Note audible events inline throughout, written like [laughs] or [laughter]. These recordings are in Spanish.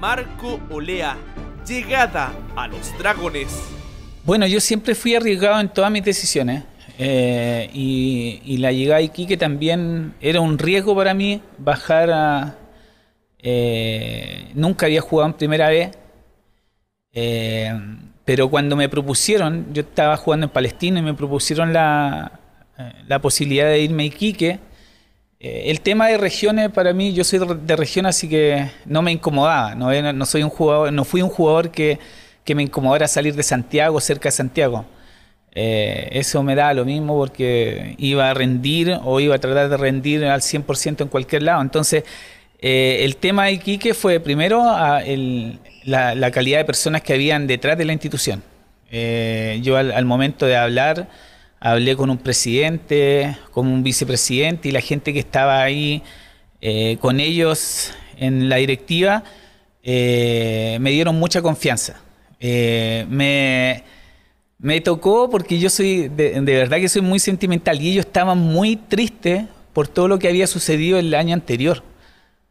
Marco Olea, llegada a los dragones. Bueno, yo siempre fui arriesgado en todas mis decisiones. Eh, y, la llegada a Iquique también era un riesgo para mí bajar a... Eh, nunca había jugado en primera vez. Eh, pero cuando me propusieron, yo estaba jugando en Palestina y me propusieron la, la posibilidad de irme a Iquique, eh, el tema de regiones, para mí, yo soy de región, así que no me incomodaba. No, soy un jugador, no fui un jugador que, me incomodara salir de Santiago, cerca de Santiago. Eh, eso me da lo mismo porque iba a rendir o iba a tratar de rendir al 100% en cualquier lado. Entonces, eh, el tema de Iquique fue primero la, calidad de personas que habían detrás de la institución. yo al, momento de hablar hablé con un presidente, con un vicepresidente y la gente que estaba ahí eh, con ellos en la directiva, eh, me dieron mucha confianza. Eh, me, tocó porque yo soy, de, verdad que soy muy sentimental y ellos estaban muy tristes por todo lo que había sucedido el año anterior.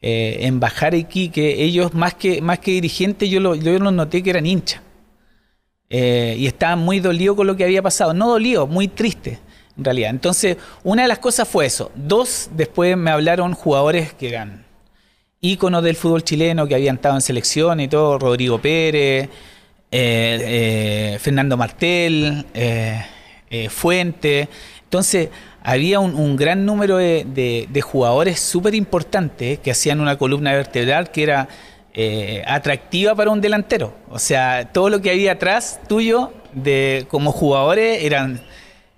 en Bajar que ellos más que, más que dirigentes, yo, yo los noté que eran hinchas. Eh, y estaba muy dolido con lo que había pasado. No dolido, muy triste en realidad. Entonces, una de las cosas fue eso. Dos, después me hablaron jugadores que eran íconos del fútbol chileno, que habían estado en selección y todo, Rodrigo Pérez, eh, eh, Fernando Martel, Fuente. Entonces, había un, gran número de, de jugadores súper importantes que hacían una columna vertebral que era eh, atractiva para un delantero. O sea, todo lo que había atrás tuyo de, como jugadores eran,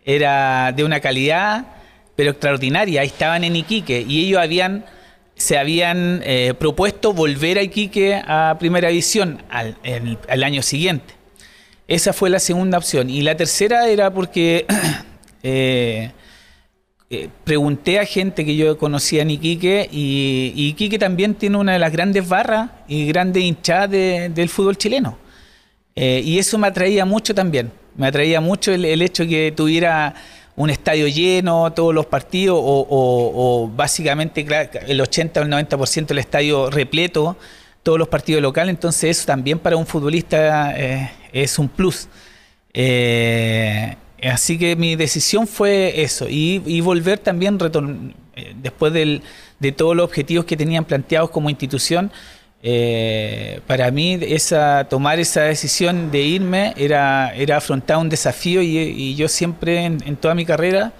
era de una calidad, pero extraordinaria. Ahí estaban en Iquique y ellos habían, se habían eh, propuesto volver a Iquique a primera división al, año siguiente. Esa fue la segunda opción. Y la tercera era porque [clears throat] eh, eh, pregunté a gente que yo conocía en Iquique y, Iquique también tiene una de las grandes barras y grandes hinchadas del fútbol chileno. Eh, y eso me atraía mucho también. Me atraía mucho el, hecho que tuviera un estadio lleno, todos los partidos, o, básicamente el 80 o el 90% El estadio repleto, todos los partidos locales. Entonces, eso también para un futbolista eh, es un plus. Eh, Así que mi decisión fue eso, y, volver también, eh, después de todos los objetivos que tenían planteados como institución, eh, para mí tomar esa decisión de irme era, era afrontar un desafío y, yo siempre en, toda mi carrera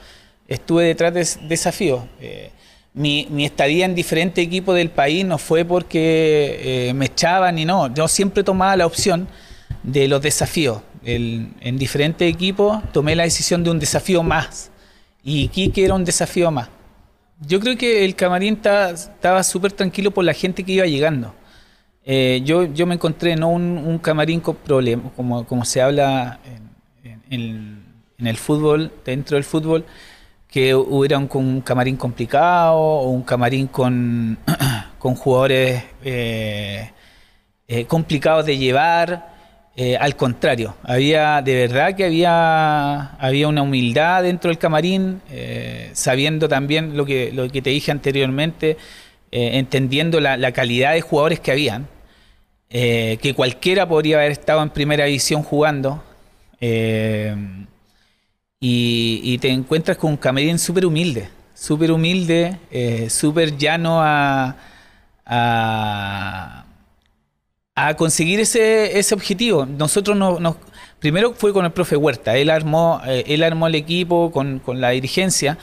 estuve detrás de desafíos. Eh, mi, estadía en diferentes equipos del país no fue porque eh, me echaban y no, yo siempre tomaba la opción de los desafíos en diferentes equipos tomé la decisión de un desafío más. Y Quique era un desafío más. Yo creo que el camarín estaba súper tranquilo por la gente que iba llegando. Eh, yo, yo me encontré no un, camarín con problemas, como, como se habla en, el fútbol, dentro del fútbol, que hubiera un, un camarín complicado o un camarín con, [clears throat] con jugadores eh, eh, complicados de llevar. Eh, al contrario, había de verdad que había, había una humildad dentro del camarín, eh, sabiendo también lo que, lo que te dije anteriormente, eh, entendiendo la, calidad de jugadores que habían, que cualquiera podría haber estado en primera división jugando. Y, te encuentras con un camarín súper humilde, súper humilde, súper llano a a conseguir ese, objetivo. Nosotros nos, primero fue con el profe Huerta, él armó, eh, él armó el equipo con, la dirigencia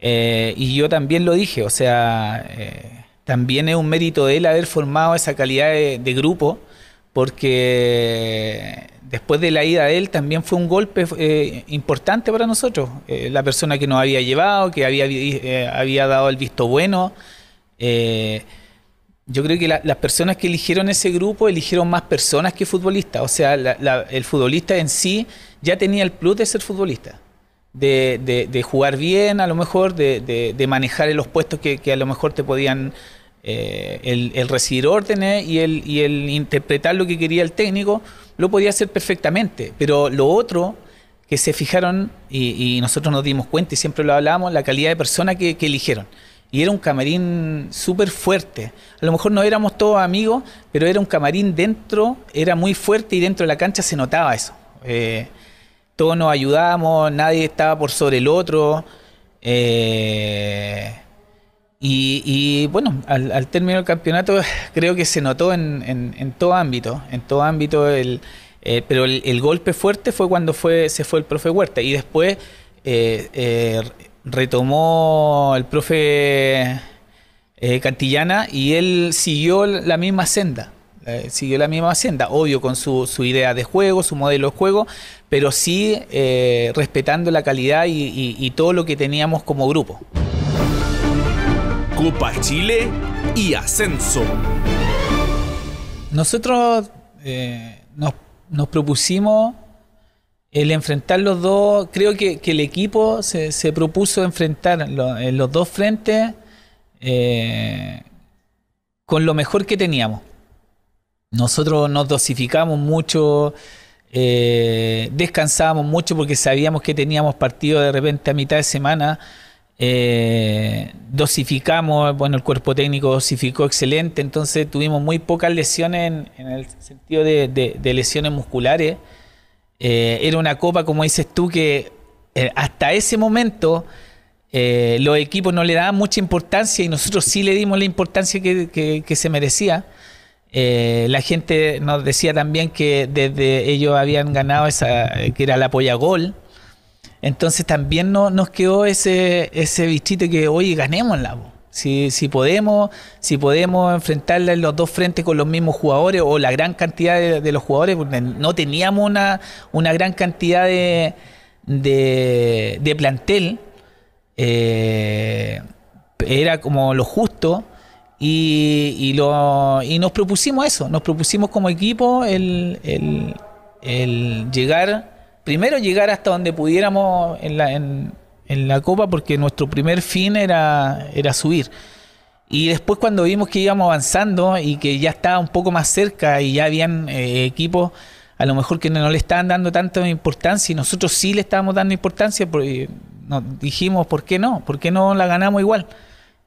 eh, y yo también lo dije, o sea, eh, también es un mérito de él haber formado esa calidad de, grupo porque después de la ida de él también fue un golpe importante para nosotros, la persona que nos había llevado, que había, había dado el visto bueno. Yo creo que las personas que eligieron ese grupo eligieron más personas que futbolistas. O sea, el futbolista en sí ya tenía el plus de ser futbolista. De, jugar bien, a lo mejor, de, manejar los puestos que, a lo mejor te podían. Eh, el, recibir órdenes y el, el interpretar lo que quería el técnico, lo podía hacer perfectamente. Pero lo otro, que se fijaron y, nosotros nos dimos cuenta y siempre lo hablábamos, la calidad de personas que eligieron y era un camarín súper fuerte. A lo mejor no éramos todos amigos, pero era un camarín dentro, era muy fuerte y dentro de la cancha se notaba eso. Eh, todos nos ayudábamos, nadie estaba por sobre el otro. Eh, y, bueno, al, término del campeonato [laughs] creo que se notó en, todo ámbito, en todo ámbito eh, pero el, golpe fuerte fue cuando fue, se fue el profe Huerta y después eh, retomó el profe eh, Cantillana y él siguió la misma senda. Eh, siguió la misma senda, obvio con su, su, idea de juego, su modelo de juego, pero sí eh, respetando la calidad y, todo lo que teníamos como grupo. Copa Chile y ascenso. Nosotros nos, nos, propusimos el enfrentar los dos, creo que, el equipo se, propuso enfrentar en los dos frentes eh, con lo mejor que teníamos. Nosotros nos dosificamos mucho, eh, descansábamos mucho porque sabíamos que teníamos partido de repente a mitad de semana. Eh, dosificamos, bueno, el cuerpo técnico dosificó excelente, entonces tuvimos muy pocas lesiones en, el sentido de lesiones musculares. Eh, era una copa, como dices tú, que eh, hasta ese momento eh, los equipos no le daban mucha importancia y nosotros sí le dimos la importancia que, se merecía. la gente nos decía también que desde ellos habían ganado esa, que era la polla gol. Entonces también no, nos quedó ese, ese bichito que, ganemos la voz. Si, si, podemos, si podemos enfrentarla en los dos frentes con los mismos jugadores o la gran cantidad de, los jugadores, porque no teníamos una, una gran cantidad de, de, plantel, eh, era como lo justo. Y, lo, y nos propusimos eso, nos propusimos como equipo el, el, llegar, primero llegar hasta donde pudiéramos en, la, en en la Copa porque nuestro primer fin era, era subir. Y después cuando vimos que íbamos avanzando y que ya estaba un poco más cerca y ya habían eh, equipos a lo mejor que no le estaban dando tanta importancia y nosotros sí le estábamos dando importancia, porque nos dijimos, ¿por qué no? ¿Por qué no la ganamos igual?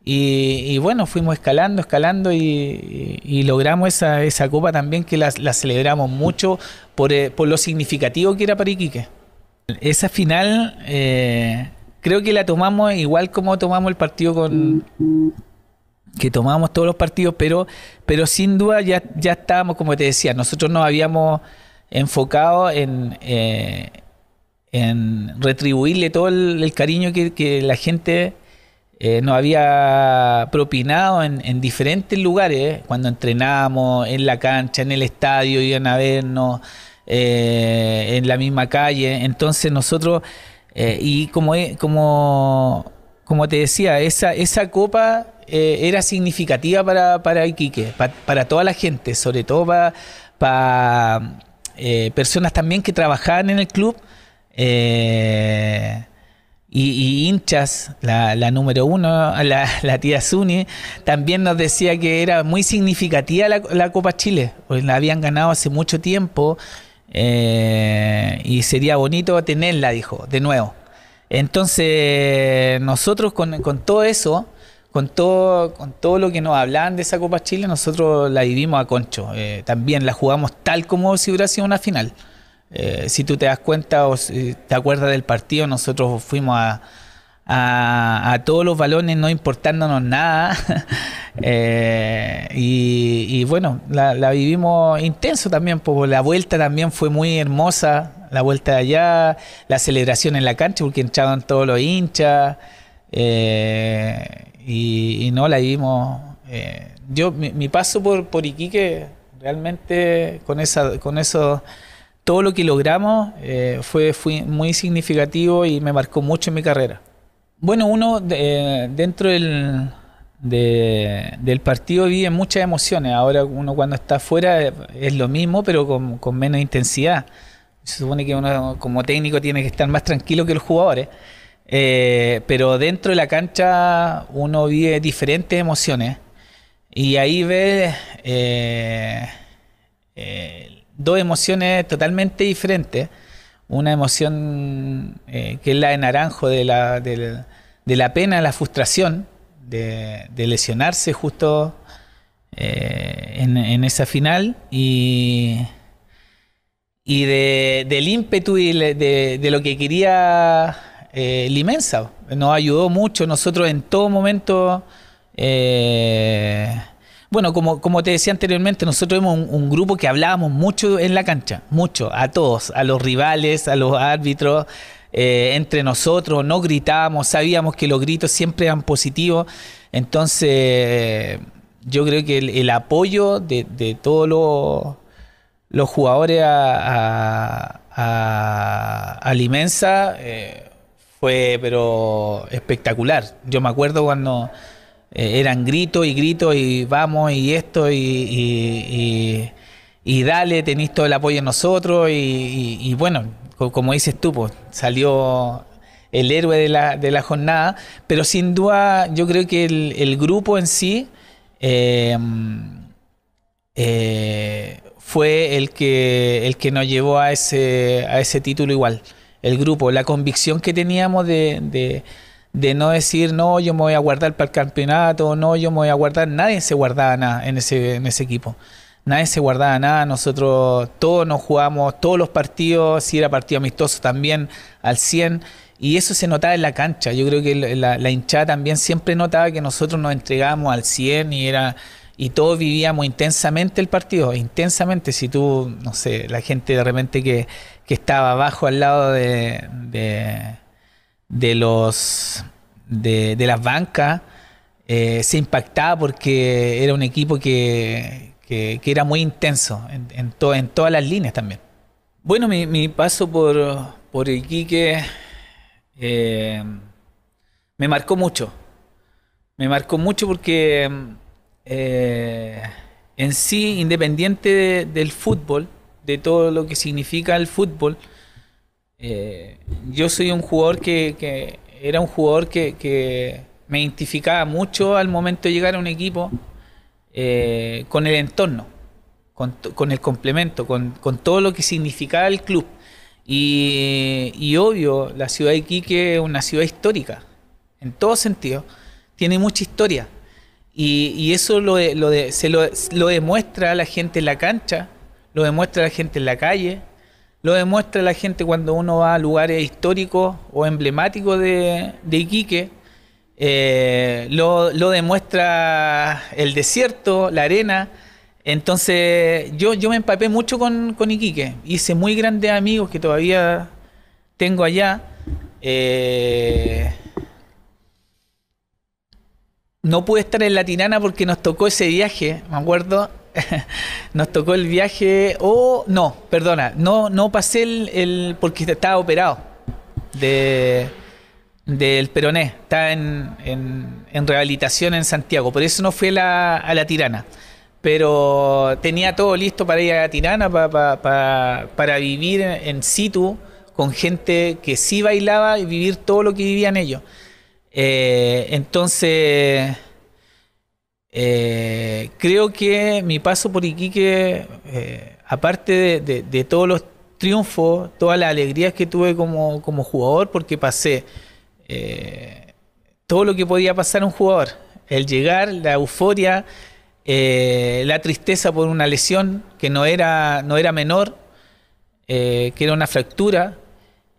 Y, bueno, fuimos escalando, escalando y, logramos esa, copa también que la, celebramos mucho eh, por, lo significativo que era para Iquique. Esa final... Eh, creo que la tomamos igual como tomamos el partido con que tomamos todos los partidos, pero, pero sin duda ya, ya estábamos, como te decía, nosotros nos habíamos enfocado en, eh, en retribuirle todo el, cariño que, la gente eh, nos había propinado en, diferentes lugares, eh, cuando entrenábamos, en la cancha, en el estadio, iban a vernos, en la misma calle. Entonces nosotros eh, y como, como, como te decía, esa, esa copa eh, era significativa para, para Iquique, para toda la gente, sobre todo para eh, personas también que trabajaban en el club. Y, hinchas, la, número uno, [laughs] la, tía Zuni, también nos decía que era muy significativa la, la Copa Chile, porque la habían ganado hace mucho tiempo eh, y sería bonito tenerla, dijo, de nuevo. Entonces, nosotros con, todo eso, con todo, con todo lo que nos hablaban de esa Copa Chile, nosotros la vivimos a concho. Eh, también la jugamos tal como si hubiera sido una final. Eh, si tú te das cuenta o te acuerdas del partido, nosotros fuimos a, a, todos los balones, no importándonos nada. [laughs] Eh, y, bueno, la, vivimos intenso también, porque la vuelta también fue muy hermosa, la vuelta de allá, la celebración en la cancha, porque entraban todos los hinchas. Eh, y, no la vivimos. Eh, yo, mi, paso por, por Iquique, realmente con, esa, con eso todo lo que logramos fue, fue, muy significativo y me marcó mucho en mi carrera. Bueno, uno dentro del, partido vive muchas emociones. Ahora uno cuando está afuera eh, es lo mismo, pero con, menos intensidad. Se supone que uno como técnico tiene que estar más tranquilo que los jugadores. Eh, pero dentro de la cancha uno vive diferentes emociones. Y ahí ve eh, dos emociones totalmente diferentes una emoción eh, que es la de naranjo, de la, pena, la frustración de, lesionarse justo eh, en, esa final y, y del ímpetu y de, lo que quería eh, Limensa. Nos ayudó mucho, nosotros en todo momento... Eh, bueno, como, te decía anteriormente, nosotros vemos un, grupo que hablábamos mucho en la cancha, mucho, a todos, a los rivales, a los árbitros, eh, entre nosotros, no gritábamos, sabíamos que los gritos siempre eran positivos, entonces yo creo que el, apoyo de, todos los, los jugadores a, a, a, eh, fue pero espectacular. Yo me acuerdo cuando eh, eran gritos y gritos y vamos y esto y, y, dale, tenéis todo el apoyo en nosotros y, bueno, como dices tú, pues, salió el héroe de la, jornada, pero sin duda yo creo que el, grupo en sí em, eh, fue el que, el que nos llevó a ese, a ese título igual, el grupo, la convicción que teníamos de de no decir, no, yo me voy a guardar para el campeonato, no, yo me voy a guardar. Nadie se guardaba nada en ese, en ese equipo. Nadie se guardaba nada. Nosotros todos nos jugamos todos los partidos, si era partido amistoso también, al 100. Y eso se notaba en la cancha. Yo creo que la, hinchada también siempre notaba que nosotros nos entregábamos al 100 y era y todos vivíamos intensamente el partido, intensamente. Si tú, no sé, la gente de repente que, que estaba abajo al lado de de los de, las bancas eh, se impactaba porque era un equipo que, era muy intenso en, en, todas las líneas también. Bueno, mi, paso por, por Quique eh, me marcó mucho. Me marcó mucho porque eh, en sí, independiente del fútbol, de todo lo que significa el fútbol, eh, yo soy un jugador que, era un jugador que, me identificaba mucho al momento de llegar a un equipo eh, con el entorno, con, el complemento, con, todo lo que significaba el club. Y, obvio, la ciudad de Quique es una ciudad histórica, en todo sentido, tiene mucha historia. Y, eso lo, se lo demuestra a la gente en la cancha, lo demuestra a la gente en la calle, lo demuestra la gente cuando uno va a lugares históricos o emblemáticos de, Iquique. Eh, lo, demuestra el desierto, la arena. Entonces yo, yo me empapé mucho con, Iquique. Hice muy grandes amigos que todavía tengo allá. Eh, no pude estar en La Tirana porque nos tocó ese viaje, me acuerdo, [laughs] nos tocó el viaje, o no, perdona, no, no pasé el, porque estaba operado de del Peroné, está en, en, rehabilitación en Santiago, por eso no fue la, a la Tirana. Pero tenía todo listo para ir a la Tirana, para vivir en situ con gente que sí bailaba y vivir todo lo que vivían ellos. Eh, entonces eh, creo que mi paso por Iquique, eh, aparte de, todos los triunfos, todas las alegrías que tuve como, jugador, porque pasé eh, todo lo que podía pasar un jugador, el llegar, la euforia, la tristeza por una lesión que no era, no era menor, que era una fractura,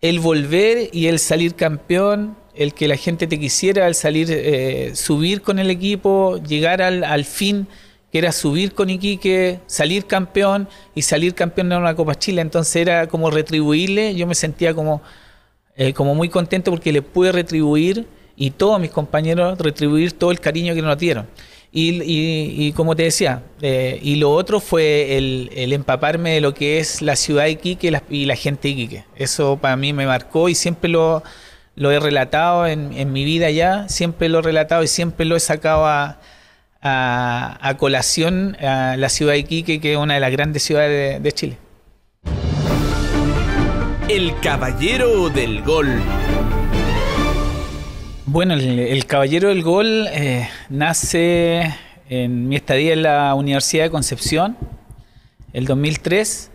el volver y el salir campeón, el que la gente te quisiera al salir, eh, subir con el equipo, llegar al, fin, que era subir con Iquique, salir campeón y salir campeón de una Copa Chile. Entonces era como retribuirle, yo me sentía como, eh, como muy contento porque le pude retribuir y todos mis compañeros retribuir todo el cariño que nos dieron. Y, y, como te decía, eh, y lo otro fue el, empaparme de lo que es la ciudad de Iquique y la, y la gente de Iquique. Eso para mí me marcó y siempre lo lo he relatado en, mi vida ya, siempre lo he relatado y siempre lo he sacado a, colación a la ciudad de Iquique, que es una de las grandes ciudades de, Chile. El Caballero del Gol. Bueno, el, Caballero del Gol eh, nace en mi estadía en la Universidad de Concepción, el 2003,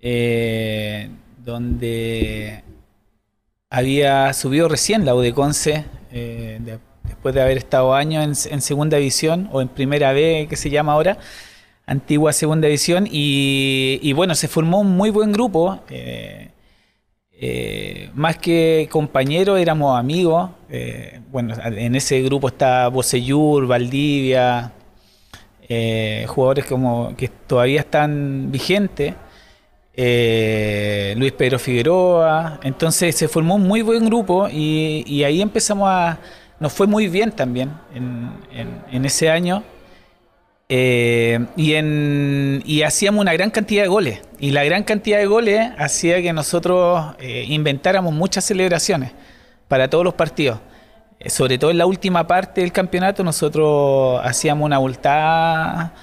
eh, donde había subido recién la UDECONCE eh, después de haber estado años en, segunda división o en primera B que se llama ahora, antigua segunda división y, bueno, se formó un muy buen grupo. Eh, eh, más que compañeros, éramos amigos. bueno, en ese grupo está Bocellur, Valdivia, jugadores como que todavía están vigentes. Eh, Luis Pedro Figueroa. Entonces se formó un muy buen grupo y, ahí empezamos a... Nos fue muy bien también en, ese año. Eh, y, hacíamos una gran cantidad de goles. Y la gran cantidad de goles hacía que nosotros eh, inventáramos muchas celebraciones para todos los partidos. sobre todo en la última parte del campeonato, nosotros hacíamos una voltada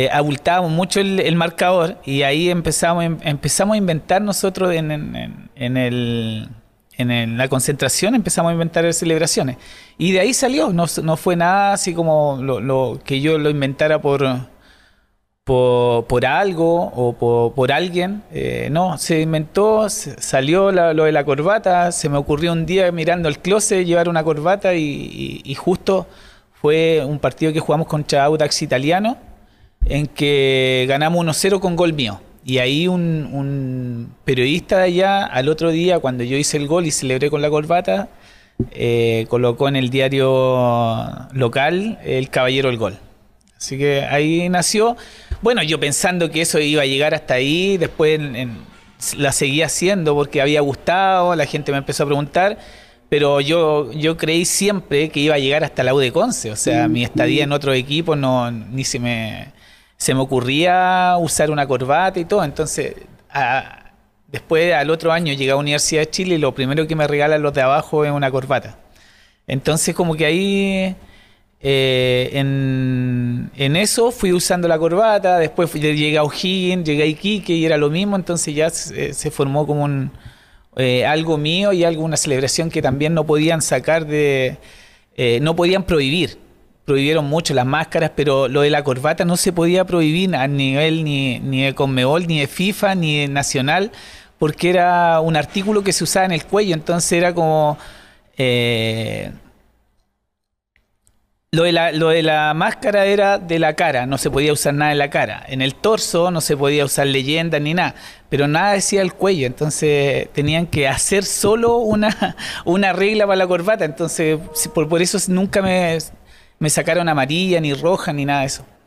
eh, abultábamos mucho el, marcador y ahí empezamos, em, empezamos a inventar nosotros en, en, en el en, la concentración empezamos a inventar celebraciones. Y de ahí salió, no, fue nada así como lo, que yo lo inventara por, por, algo o por, alguien. Eh, no, se inventó, salió lo de la corbata, se me ocurrió un día mirando el closet llevar una corbata y, justo fue un partido que jugamos contra Audax Italiano en que ganamos 1-0 con gol mío. Y ahí un, periodista de allá, al otro día, cuando yo hice el gol y celebré con la corbata, eh, colocó en el diario local el caballero el gol. Así que ahí nació. Bueno, yo pensando que eso iba a llegar hasta ahí, después la seguí haciendo porque había gustado, la gente me empezó a preguntar, pero yo, yo creí siempre que iba a llegar hasta la U de Conce. O sea, mi estadía en otro equipo no, ni se me se me ocurría usar una corbata y todo. Entonces, después al otro año llegué a la Universidad de Chile y lo primero que me regalan los de abajo es una corbata. Entonces, como que ahí. Eh, en, en, eso fui usando la corbata, después llegué a O'Higgins, llegué a Iquique y era lo mismo, entonces ya se, eh, formó como un, eh, algo mío y algo, una celebración que también no podían sacar de, no podían prohibir prohibieron mucho las máscaras, pero lo de la corbata no se podía prohibir a nivel ni, ni de Conmebol, ni de FIFA, ni de Nacional, porque era un artículo que se usaba en el cuello, entonces era como... Eh, lo de, la, de la máscara era de la cara, no se podía usar nada en la cara. En el torso no se podía usar leyenda ni nada, pero nada decía el cuello, entonces tenían que hacer solo una, [laughs] una regla para la corbata, entonces por, por eso nunca me, me sacaron amarilla, ni roja, ni nada de eso.